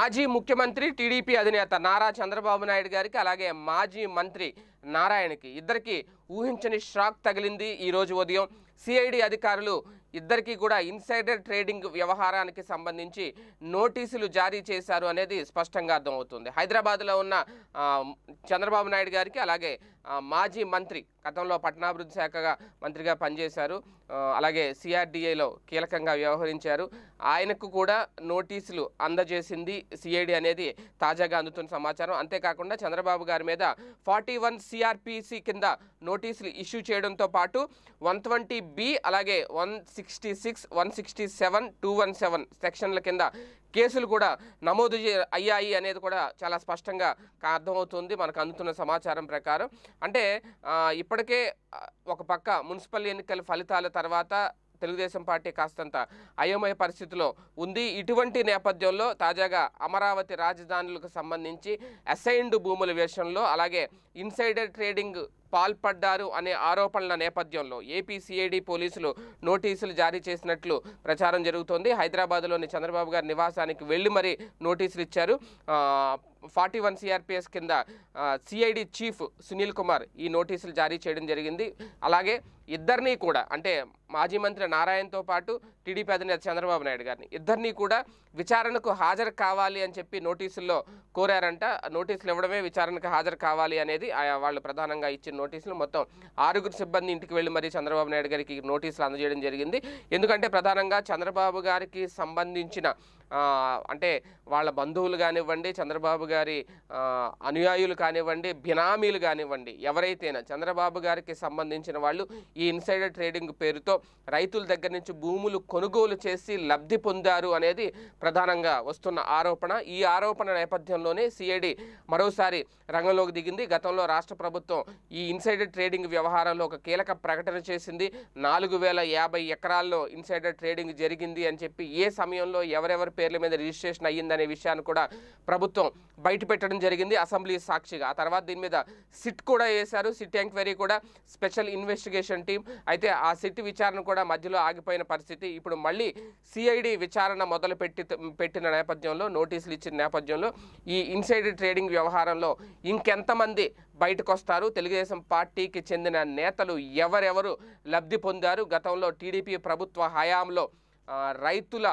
మాజీ ముఖ్యమంత్రి టీడీపీ అధినేత నారా చంద్రబాబు నాయుడు గారికి అలాగే మాజీ మంత్రి నారాయణకి ఇద్దరికి ఊహించని షాక్ తగిలింది ఈరోజు ఉదయం సిఐడి అధికారులు ఇద్దరికీ కూడా ఇన్సైడర్ ట్రేడింగ్ వ్యవహారానికి సంబంధించి నోటీసులు జారీ చేశారు అనేది స్పష్టంగా అర్థమవుతుంది హైదరాబాద్లో ఉన్న చంద్రబాబు నాయుడు గారికి అలాగే మాజీ మంత్రి గతంలో పట్టణాభివృద్ధి శాఖగా మంత్రిగా పనిచేశారు అలాగే సిఆర్డిఏలో కీలకంగా వ్యవహరించారు ఆయనకు కూడా నోటీసులు అందజేసింది సిఐడి అనేది తాజాగా అందుతున్న సమాచారం అంతేకాకుండా చంద్రబాబు గారి మీద ఫార్టీ వన్ కింద నోటీసులు ఇష్యూ చేయడంతో పాటు వన్ ట్వంటీ బి అలాగే one sixty six one sixty seven two one seven సెక్షన్ల కింద కేసులు కూడా నమోదు అయ్యాయి అనేది కూడా చాలా స్పష్టంగా అర్థమవుతుంది మనకు అందుతున్న సమాచారం ప్రకారం అంటే ఇప్పటికే ఒక పక్క మున్సిపల్ ఎన్నికల ఫలితాల తర్వాత తెలుగుదేశం పార్టీ కాస్తంత అయోమయ పరిస్థితిలో ఉంది ఇటువంటి నేపథ్యంలో తాజాగా అమరావతి రాజధానులకు సంబంధించి అసైన్డ్ భూముల విషయంలో అలాగే ఇన్సైడర్ ట్రేడింగ్ పాల్పడ్డారు అనే ఆరోపణల నేపథ్యంలో ఏపీ సిఐడి పోలీసులు నోటీసులు జారీ చేసినట్లు ప్రచారం జరుగుతోంది హైదరాబాద్లోని చంద్రబాబు గారి నివాసానికి వెళ్ళి మరీ నోటీసులు ఇచ్చారు ఫార్టీ వన్ సిఆర్పిఎస్ కింద సిఐడి చీఫ్ సునీల్ కుమార్ ఈ నోటీసులు జారీ చేయడం జరిగింది అలాగే ఇద్దరినీ కూడా అంటే మాజీ మంత్రి నారాయణతో పాటు టీడీపీ అధినేత చంద్రబాబు నాయుడు గారిని ఇద్దరినీ కూడా విచారణకు హాజరు కావాలి అని చెప్పి నోటీసుల్లో కోరారంట నోటీసులు ఇవ్వడమే విచారణకు హాజరు కావాలి అనేది వాళ్ళు ప్రధానంగా ఇచ్చిన నోటీసులు మొత్తం ఆరుగురు సిబ్బంది ఇంటికి వెళ్ళి మరీ చంద్రబాబు నాయుడు గారికి నోటీసులు అందజేయడం జరిగింది ఎందుకంటే ప్రధానంగా చంద్రబాబు గారికి సంబంధించిన అంటే వాళ్ళ బంధువులు కానివ్వండి చంద్రబాబు గారి అనుయాయులు కానివ్వండి బినామీలు కానివ్వండి ఎవరైతేనా చంద్రబాబు గారికి సంబంధించిన వాళ్ళు ఈ ఇన్సైడర్ ట్రేడింగ్ పేరుతో రైతుల దగ్గర నుంచి భూములు కొనుగోలు చేసి లబ్ధి పొందారు అనేది ప్రధానంగా వస్తున్న ఆరోపణ ఈ ఆరోపణ నేపథ్యంలోనే సిఐడి మరోసారి రంగంలోకి దిగింది గతంలో రాష్ట్ర ప్రభుత్వం ఈ ఇన్సైడర్ ట్రేడింగ్ వ్యవహారంలో ఒక కీలక ప్రకటన చేసింది నాలుగు వేల యాభై ఎకరాల్లో ఇన్సైడర్ ట్రేడింగ్ జరిగింది అని చెప్పి ఏ సమయంలో ఎవరెవరి పేర్ల మీద రిజిస్ట్రేషన్ అయ్యిందనే విషయాన్ని కూడా ప్రభుత్వం బయటపెట్టడం జరిగింది అసెంబ్లీ సాక్షిగా ఆ తర్వాత దీని మీద సిట్ కూడా వేశారు సిట్ ఎంక్వైరీ కూడా స్పెషల్ ఇన్వెస్టిగేషన్ టీం అయితే ఆ సిట్ విచారణ కూడా మధ్యలో ఆగిపోయిన పరిస్థితి ఇప్పుడు మళ్ళీ సిఐడి విచారణ మొదలు పెట్టి పెట్టిన నేపథ్యంలో నోటీసులు ఇచ్చిన నేపథ్యంలో ఈ ఇన్సైడ్ ట్రేడింగ్ వ్యవహారంలో ఇంకెంతమంది బయటకు వస్తారు తెలుగుదేశం పార్టీకి చెందిన నేతలు ఎవరెవరు లబ్ధి పొందారు గతంలో టీడీపీ ప్రభుత్వ హయాంలో రైతుల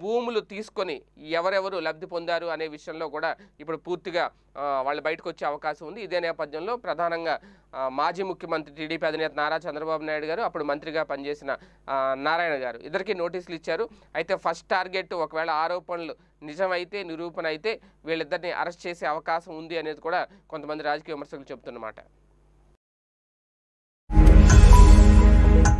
భూములు తీసుకొని ఎవరెవరు లబ్ధి పొందారు అనే విషయంలో కూడా ఇప్పుడు పూర్తిగా వాళ్ళు బయటకు వచ్చే అవకాశం ఉంది ఇదే నేపథ్యంలో ప్రధానంగా మాజీ ముఖ్యమంత్రి టీడీపీ అధినేత నారా చంద్రబాబు నాయుడు గారు అప్పుడు మంత్రిగా పనిచేసిన నారాయణ గారు ఇద్దరికి నోటీసులు ఇచ్చారు అయితే ఫస్ట్ టార్గెట్ ఒకవేళ ఆరోపణలు నిజమైతే నిరూపణ అయితే వీళ్ళిద్దరిని అరెస్ట్ చేసే అవకాశం ఉంది అనేది కూడా కొంతమంది రాజకీయ విమర్శకులు చెబుతున్నమాట